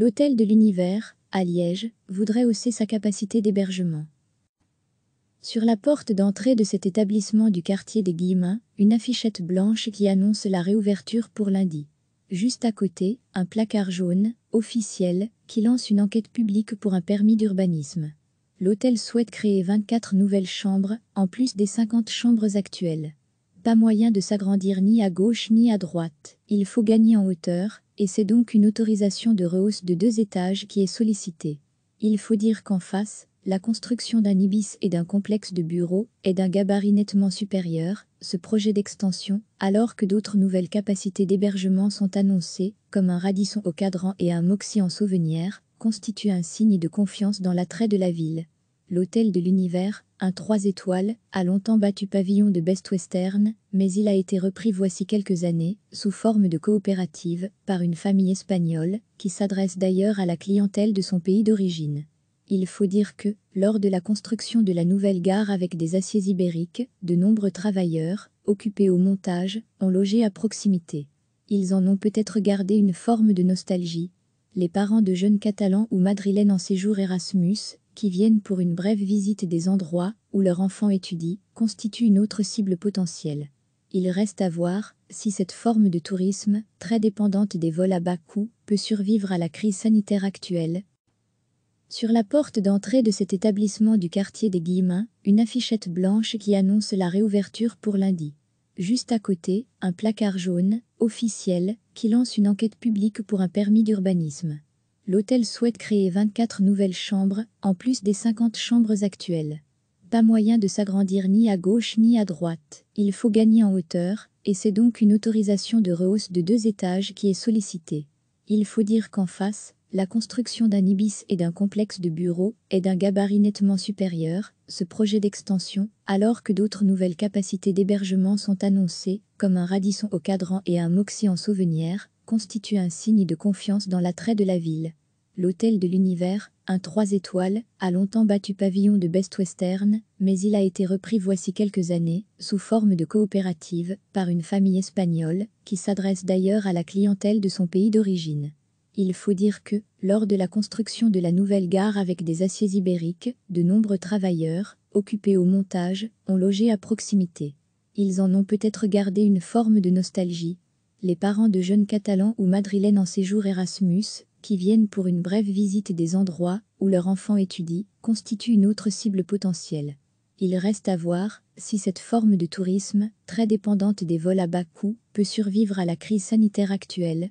L'Hôtel de l'Univers, à Liège, voudrait hausser sa capacité d'hébergement. Sur la porte d'entrée de cet établissement du quartier des Guillemins, une affichette blanche qui annonce la réouverture pour lundi. Juste à côté, un placard jaune, officiel, qui lance une enquête publique pour un permis d'urbanisme. L'hôtel souhaite créer 24 nouvelles chambres, en plus des 50 chambres actuelles. Pas moyen de s'agrandir ni à gauche ni à droite. Il faut gagner en hauteur, et c'est donc une autorisation de rehausse de deux étages qui est sollicitée. Il faut dire qu'en face, la construction d'un ibis et d'un complexe de bureaux est d'un gabarit nettement supérieur, ce projet d'extension, alors que d'autres nouvelles capacités d'hébergement sont annoncées, comme un radisson au cadran et un moxy en souvenir, constitue un signe de confiance dans l'attrait de la ville l'hôtel de l'univers, un 3 étoiles, a longtemps battu pavillon de Best Western, mais il a été repris voici quelques années, sous forme de coopérative, par une famille espagnole, qui s'adresse d'ailleurs à la clientèle de son pays d'origine. Il faut dire que, lors de la construction de la nouvelle gare avec des aciers ibériques, de nombreux travailleurs, occupés au montage, ont logé à proximité. Ils en ont peut-être gardé une forme de nostalgie, les parents de jeunes Catalans ou Madrilènes en séjour Erasmus qui viennent pour une brève visite des endroits où leur enfant étudie, constituent une autre cible potentielle. Il reste à voir si cette forme de tourisme, très dépendante des vols à bas coût, peut survivre à la crise sanitaire actuelle. Sur la porte d'entrée de cet établissement du quartier des Guillemins, une affichette blanche qui annonce la réouverture pour lundi. Juste à côté, un placard jaune, officiel, qui lance une enquête publique pour un permis d'urbanisme l'hôtel souhaite créer 24 nouvelles chambres, en plus des 50 chambres actuelles. Pas moyen de s'agrandir ni à gauche ni à droite, il faut gagner en hauteur, et c'est donc une autorisation de rehausse de deux étages qui est sollicitée. Il faut dire qu'en face, la construction d'un ibis et d'un complexe de bureaux est d'un gabarit nettement supérieur, ce projet d'extension, alors que d'autres nouvelles capacités d'hébergement sont annoncées, comme un radisson au cadran et un moxie en souvenir, constitue un signe de confiance dans l'attrait de la ville. L'hôtel de l'univers, un 3 étoiles, a longtemps battu pavillon de Best Western, mais il a été repris voici quelques années, sous forme de coopérative, par une famille espagnole, qui s'adresse d'ailleurs à la clientèle de son pays d'origine. Il faut dire que, lors de la construction de la nouvelle gare avec des aciers ibériques, de nombreux travailleurs, occupés au montage, ont logé à proximité. Ils en ont peut-être gardé une forme de nostalgie. Les parents de jeunes Catalans ou Madrilènes en séjour Erasmus, qui viennent pour une brève visite des endroits où leur enfant étudie, constituent une autre cible potentielle. Il reste à voir si cette forme de tourisme, très dépendante des vols à bas coût, peut survivre à la crise sanitaire actuelle,